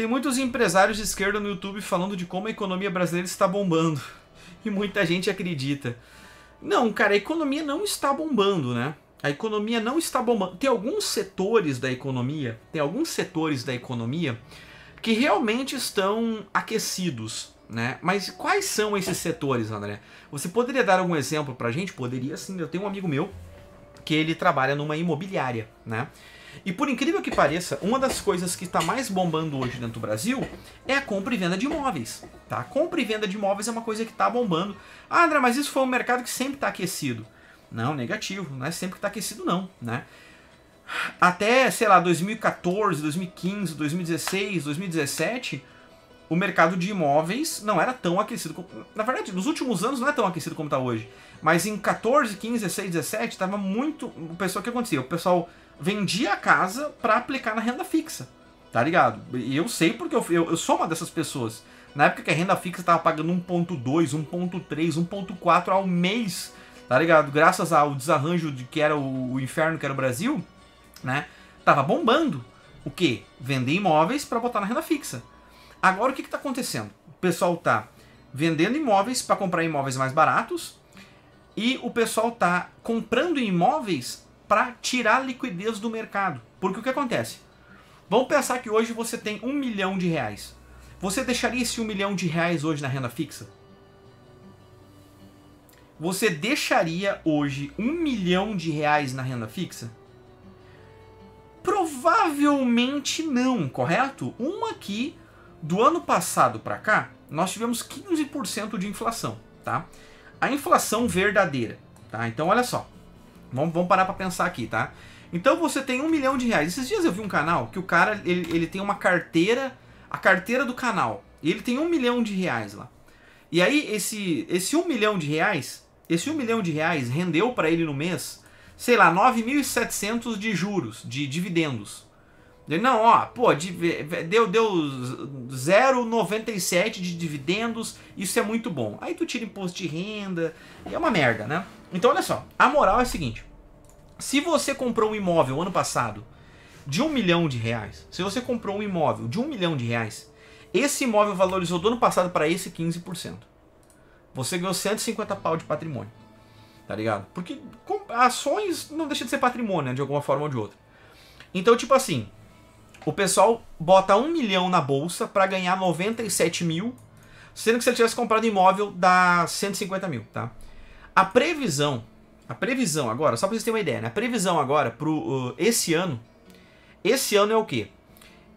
Tem muitos empresários de esquerda no YouTube falando de como a economia brasileira está bombando. E muita gente acredita. Não, cara, a economia não está bombando, né? A economia não está bombando. Tem alguns setores da economia, tem alguns setores da economia que realmente estão aquecidos, né? Mas quais são esses setores, André? Você poderia dar algum exemplo pra gente? Poderia sim. Eu tenho um amigo meu que ele trabalha numa imobiliária, né? E por incrível que pareça, uma das coisas que está mais bombando hoje dentro do Brasil é a compra e venda de imóveis. Tá? compra e venda de imóveis é uma coisa que está bombando. Ah, André, mas isso foi um mercado que sempre está aquecido. Não, negativo. Não é sempre que está aquecido, não. Né? Até, sei lá, 2014, 2015, 2016, 2017, o mercado de imóveis não era tão aquecido. Como... Na verdade, nos últimos anos não é tão aquecido como está hoje. Mas em 14, 15, 16, 17, estava muito. O pessoal, o que acontecia? O pessoal vendia a casa para aplicar na renda fixa, tá ligado? E eu sei porque eu, eu, eu sou uma dessas pessoas. Na época que a renda fixa estava pagando 1.2, 1.3, 1.4 ao mês, tá ligado? Graças ao desarranjo de que era o, o inferno que era o Brasil, né? Tava bombando. O quê? Vender imóveis para botar na renda fixa. Agora o que está acontecendo? O pessoal tá vendendo imóveis para comprar imóveis mais baratos e o pessoal tá comprando imóveis para tirar liquidez do mercado. Porque o que acontece? Vamos pensar que hoje você tem um milhão de reais. Você deixaria esse um milhão de reais hoje na renda fixa? Você deixaria hoje um milhão de reais na renda fixa? Provavelmente não, correto? Uma aqui do ano passado para cá nós tivemos 15% de inflação, tá? A inflação verdadeira, tá? Então olha só, Vamos, vamos parar pra pensar aqui, tá? Então você tem um milhão de reais. Esses dias eu vi um canal que o cara, ele, ele tem uma carteira, a carteira do canal. E ele tem um milhão de reais lá. E aí, esse, esse um milhão de reais, esse um milhão de reais rendeu para ele no mês, sei lá, 9.700 de juros, de dividendos não, ó, pô, deu, deu 0,97 de dividendos, isso é muito bom. Aí tu tira imposto de renda, é uma merda, né? Então, olha só, a moral é a seguinte. Se você comprou um imóvel ano passado de um milhão de reais, se você comprou um imóvel de um milhão de reais, esse imóvel valorizou do ano passado para esse 15%. Você ganhou 150 pau de patrimônio, tá ligado? Porque ações não deixa de ser patrimônio, né, de alguma forma ou de outra. Então, tipo assim, o pessoal bota um milhão na bolsa para ganhar 97 mil, sendo que se ele tivesse comprado imóvel dá 150 mil, tá? A previsão, a previsão agora, só para vocês terem uma ideia, né? A previsão agora pro uh, esse ano, esse ano é o quê?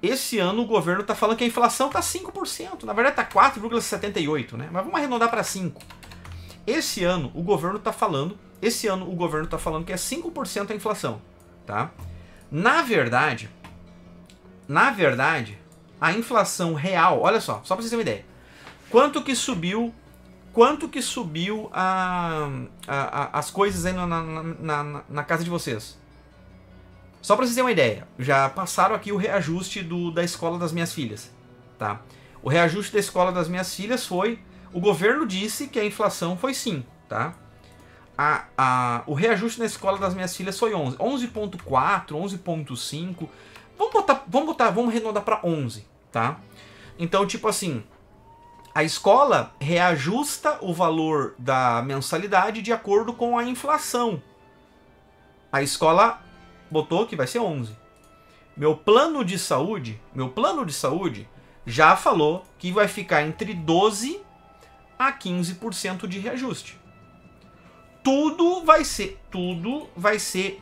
Esse ano o governo tá falando que a inflação tá 5%, na verdade tá 4,78, né? Mas vamos arredondar para 5. Esse ano o governo tá falando, esse ano o governo tá falando que é 5% a inflação, tá? Na verdade, na verdade, a inflação real, olha só, só para vocês terem uma ideia. Quanto que subiu, quanto que subiu a, a, a as coisas aí na, na, na, na, casa de vocês? Só para vocês terem uma ideia, já passaram aqui o reajuste do, da escola das minhas filhas, tá? O reajuste da escola das minhas filhas foi, o governo disse que a inflação foi sim, tá? A, a, o reajuste na escola das minhas filhas foi 11, 11.4, 11.5. Vamos botar, vamos botar, vamos arredondar para 11, tá? Então, tipo assim, a escola reajusta o valor da mensalidade de acordo com a inflação. A escola botou que vai ser 11. Meu plano de saúde, meu plano de saúde já falou que vai ficar entre 12 a 15% de reajuste. Tudo vai ser, tudo vai ser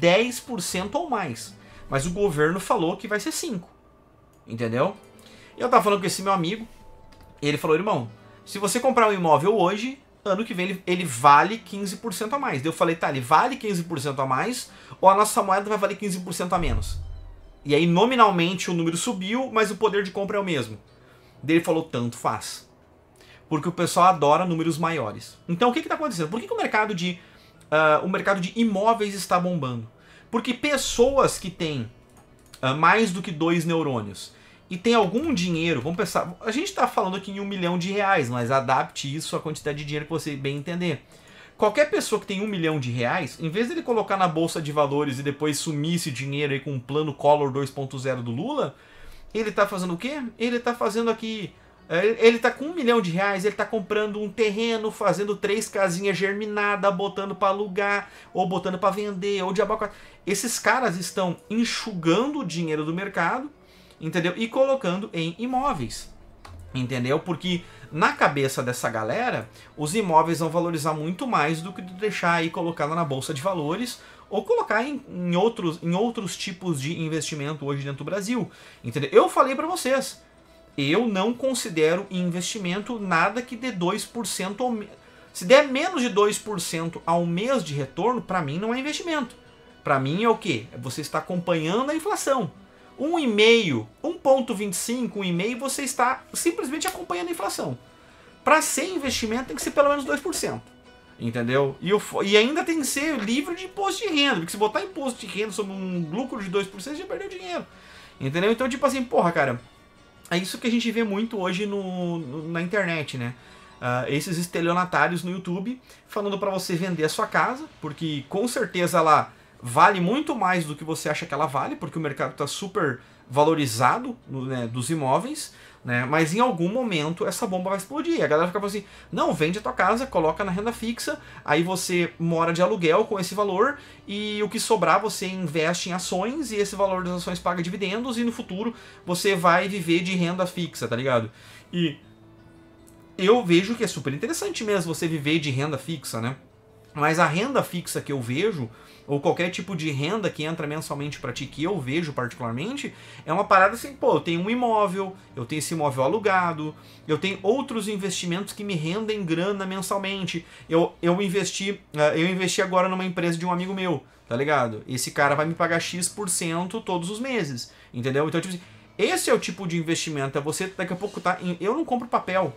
10% ou mais. Mas o governo falou que vai ser 5. Entendeu? Eu tava falando com esse meu amigo, e ele falou, irmão, se você comprar um imóvel hoje, ano que vem ele, ele vale 15% a mais. Daí eu falei, tá, ele vale 15% a mais, ou a nossa moeda vai valer 15% a menos? E aí, nominalmente, o número subiu, mas o poder de compra é o mesmo. Daí ele falou, tanto faz. Porque o pessoal adora números maiores. Então, o que está acontecendo? Por que, que o mercado de uh, o mercado de imóveis está bombando? Porque pessoas que têm uh, mais do que dois neurônios e tem algum dinheiro, vamos pensar, a gente está falando aqui em um milhão de reais, mas adapte isso à quantidade de dinheiro que você bem entender. Qualquer pessoa que tem um milhão de reais, em vez dele colocar na bolsa de valores e depois sumir esse dinheiro aí com o um plano Collor 2.0 do Lula, ele está fazendo o quê? Ele está fazendo aqui é, ele tá com um milhão de reais, ele tá comprando um terreno, fazendo três casinhas germinadas, botando para alugar, ou botando para vender, ou diabo. Esses caras estão enxugando o dinheiro do mercado, entendeu? E colocando em imóveis. Entendeu? Porque na cabeça dessa galera, os imóveis vão valorizar muito mais do que deixar aí colocado na bolsa de valores ou colocar em, em outros, em outros tipos de investimento hoje dentro do Brasil. Entendeu? Eu falei para vocês, eu não considero investimento nada que dê 2% ao mês. Se der menos de 2% ao mês de retorno, para mim não é investimento. Para mim é o quê? É você está acompanhando a inflação. 1,5, 1,25, 1,5, você está simplesmente acompanhando a inflação. Para ser investimento tem que ser pelo menos 2%. Entendeu? E, eu, e ainda tem que ser livre de imposto de renda. Porque se botar imposto de renda sobre um lucro de 2%, você já perdeu dinheiro. Entendeu? Então, tipo assim, porra, cara, é isso que a gente vê muito hoje no, no na internet, né? Uh, esses estelionatários no YouTube falando para você vender a sua casa, porque com certeza ela vale muito mais do que você acha que ela vale, porque o mercado está super valorizado no, né, dos imóveis. Né? Mas em algum momento essa bomba vai explodir. A galera ficava assim: não, vende a tua casa, coloca na renda fixa, aí você mora de aluguel com esse valor e o que sobrar você investe em ações e esse valor das ações paga dividendos e no futuro você vai viver de renda fixa, tá ligado? E eu vejo que é super interessante mesmo você viver de renda fixa, né? Mas a renda fixa que eu vejo, ou qualquer tipo de renda que entra mensalmente para ti, que eu vejo particularmente, é uma parada assim, pô, eu tenho um imóvel, eu tenho esse imóvel alugado, eu tenho outros investimentos que me rendem grana mensalmente. Eu, eu investi, eh, eu investi agora numa empresa de um amigo meu, tá ligado? Esse cara vai me pagar X% por cento todos os meses, entendeu? Então, tipo assim, esse é o tipo de investimento, é você daqui a pouco tá. Em, eu não compro papel,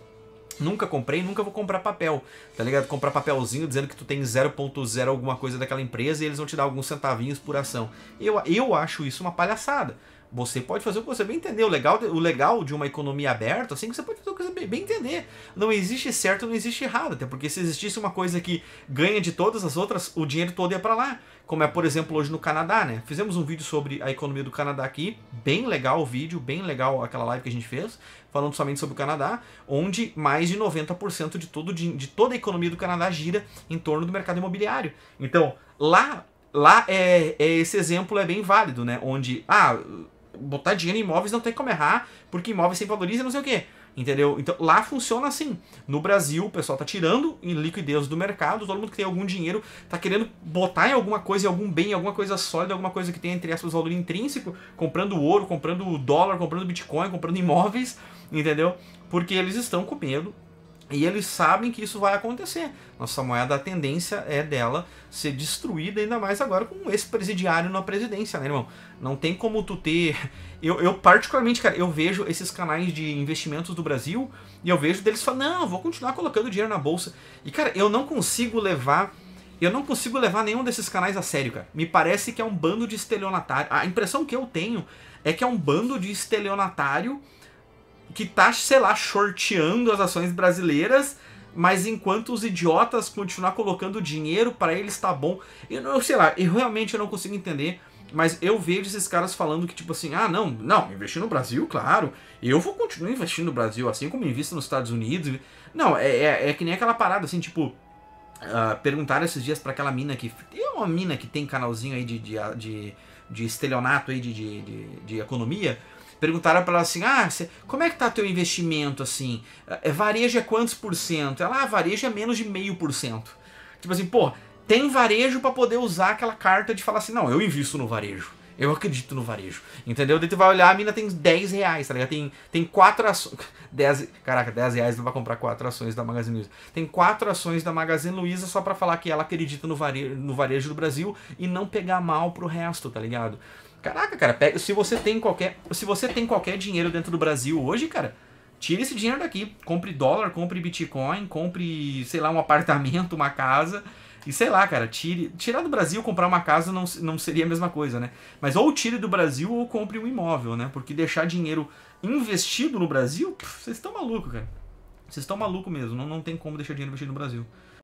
Nunca comprei, nunca vou comprar papel, tá ligado? Comprar papelzinho dizendo que tu tem 0.0 alguma coisa daquela empresa e eles vão te dar alguns centavinhos por ação. Eu, eu acho isso uma palhaçada. Você pode fazer o que você bem entender. O legal, o legal de uma economia aberta, assim, você pode fazer o que você bem entender. Não existe certo, não existe errado. Até porque se existisse uma coisa que ganha de todas as outras, o dinheiro todo ia para lá. Como é, por exemplo, hoje no Canadá, né? Fizemos um vídeo sobre a economia do Canadá aqui. Bem legal o vídeo, bem legal aquela live que a gente fez, falando somente sobre o Canadá, onde mais de 90% de, todo, de, de toda a economia do Canadá gira em torno do mercado imobiliário. Então, lá. Lá é, é esse exemplo é bem válido, né? Onde, ah, botar dinheiro em imóveis não tem como errar, porque imóveis sem valoriza não sei o quê. Entendeu? Então lá funciona assim. No Brasil, o pessoal tá tirando em liquidez do mercado, todo mundo que tem algum dinheiro tá querendo botar em alguma coisa, em algum bem, em alguma coisa sólida, alguma coisa que tenha entre aspas valor intrínseco, comprando ouro, comprando dólar, comprando bitcoin, comprando imóveis, entendeu? Porque eles estão com medo e eles sabem que isso vai acontecer. Nossa moeda, a tendência é dela ser destruída, ainda mais agora com esse presidiário na presidência, né, irmão? Não tem como tu ter. Eu, eu particularmente, cara, eu vejo esses canais de investimentos do Brasil e eu vejo deles falando, não, vou continuar colocando dinheiro na bolsa. E, cara, eu não consigo levar. Eu não consigo levar nenhum desses canais a sério, cara. Me parece que é um bando de estelionatário. A impressão que eu tenho é que é um bando de estelionatário que tá, sei lá, shorteando as ações brasileiras, mas enquanto os idiotas continuar colocando dinheiro para eles tá bom. Eu não sei lá, eu realmente eu não consigo entender, mas eu vejo esses caras falando que tipo assim, ah, não, não, investir no Brasil, claro, eu vou continuar investindo no Brasil, assim como invisto nos Estados Unidos. Não, é, é, é que nem aquela parada assim, tipo, Uh, perguntaram esses dias para aquela mina que. Tem uma mina que tem canalzinho aí de, de, de, de estelionato aí de, de, de, de economia. Perguntaram para ela assim: ah, cê, como é que tá teu investimento assim? É, varejo é quantos por cento? Ela, ah, varejo é menos de meio por cento. Tipo assim, pô, tem varejo para poder usar aquela carta de falar assim: não, eu invisto no varejo. Eu acredito no varejo. Entendeu? Daí tu vai olhar, a mina tem 10 reais, tá ligado? Tem, tem 4 ações. caraca, 10 reais não vai comprar 4 ações da Magazine Luiza. Tem 4 ações da Magazine Luiza só para falar que ela acredita no varejo, no varejo do Brasil e não pegar mal pro resto, tá ligado? Caraca, cara, pega, se você tem qualquer, se você tem qualquer dinheiro dentro do Brasil hoje, cara, tira esse dinheiro daqui, compre dólar, compre Bitcoin, compre, sei lá, um apartamento, uma casa, e sei lá, cara, tire, tirar do Brasil comprar uma casa não, não seria a mesma coisa, né? Mas ou tire do Brasil ou compre um imóvel, né? Porque deixar dinheiro investido no Brasil, vocês estão maluco, cara. Vocês estão maluco mesmo, não, não tem como deixar dinheiro investido no Brasil.